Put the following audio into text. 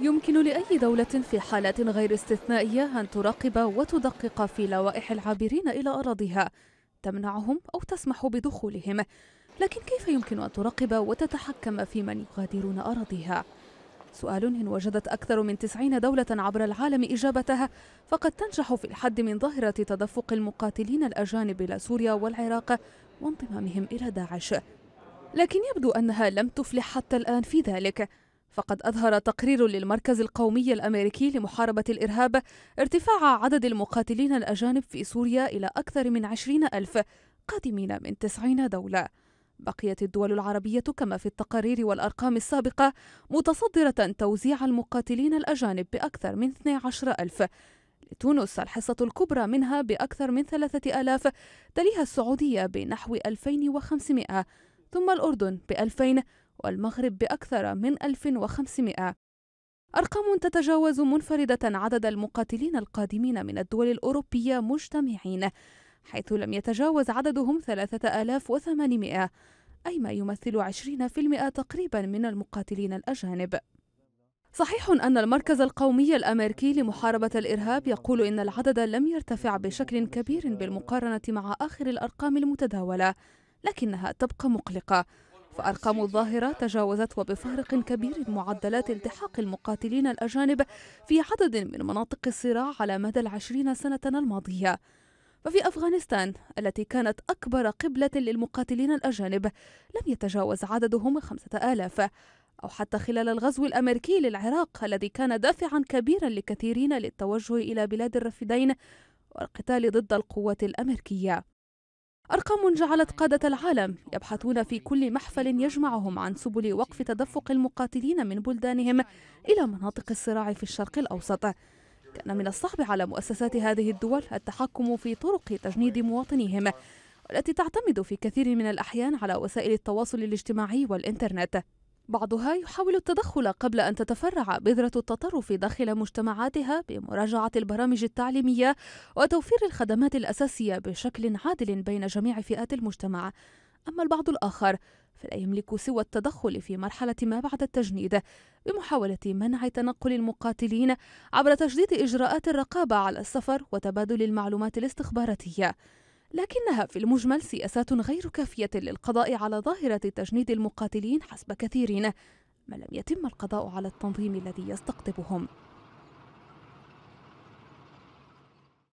يمكن لأي دولة في حالات غير استثنائية أن تراقب وتدقق في لوائح العابرين إلى أراضيها تمنعهم أو تسمح بدخولهم لكن كيف يمكن أن تراقب وتتحكم في من يغادرون أراضيها؟ سؤال إن وجدت أكثر من 90 دولة عبر العالم إجابتها فقد تنجح في الحد من ظاهرة تدفق المقاتلين الأجانب إلى سوريا والعراق وانضمامهم إلى داعش لكن يبدو أنها لم تفلح حتى الآن في ذلك فقد أظهر تقرير للمركز القومي الأمريكي لمحاربة الإرهاب ارتفاع عدد المقاتلين الأجانب في سوريا إلى أكثر من عشرين ألف قادمين من تسعين دولة بقيت الدول العربية كما في التقارير والأرقام السابقة متصدرة توزيع المقاتلين الأجانب بأكثر من 12 ألف لتونس الحصة الكبرى منها بأكثر من 3000 تليها السعودية بنحو 2500 ثم الأردن ب 2000 والمغرب بأكثر من 1500 أرقام تتجاوز منفردة عدد المقاتلين القادمين من الدول الأوروبية مجتمعين حيث لم يتجاوز عددهم 3800 أي ما يمثل 20% تقريبا من المقاتلين الأجانب صحيح أن المركز القومي الأمريكي لمحاربة الإرهاب يقول إن العدد لم يرتفع بشكل كبير بالمقارنة مع آخر الأرقام المتداولة لكنها تبقى مقلقة فأرقام الظاهرة تجاوزت وبفارق كبير معدلات التحاق المقاتلين الأجانب في عدد من مناطق الصراع على مدى العشرين سنة الماضية ففي أفغانستان التي كانت أكبر قبلة للمقاتلين الأجانب لم يتجاوز عددهم خمسة آلاف أو حتى خلال الغزو الأمريكي للعراق الذي كان دافعا كبيرا لكثيرين للتوجه إلى بلاد الرافدين والقتال ضد القوات الأمريكية أرقام جعلت قادة العالم يبحثون في كل محفل يجمعهم عن سبل وقف تدفق المقاتلين من بلدانهم إلى مناطق الصراع في الشرق الأوسط كان من الصعب على مؤسسات هذه الدول التحكم في طرق تجنيد مواطنيهم والتي تعتمد في كثير من الأحيان على وسائل التواصل الاجتماعي والإنترنت بعضها يحاول التدخل قبل أن تتفرع بذرة التطرف داخل مجتمعاتها بمراجعة البرامج التعليمية وتوفير الخدمات الأساسية بشكل عادل بين جميع فئات المجتمع أما البعض الآخر فلا يملك سوى التدخل في مرحلة ما بعد التجنيد بمحاولة منع تنقل المقاتلين عبر تشديد إجراءات الرقابة على السفر وتبادل المعلومات الاستخباراتية لكنها في المجمل سياسات غير كافية للقضاء على ظاهرة تجنيد المقاتلين حسب كثيرين ما لم يتم القضاء على التنظيم الذي يستقطبهم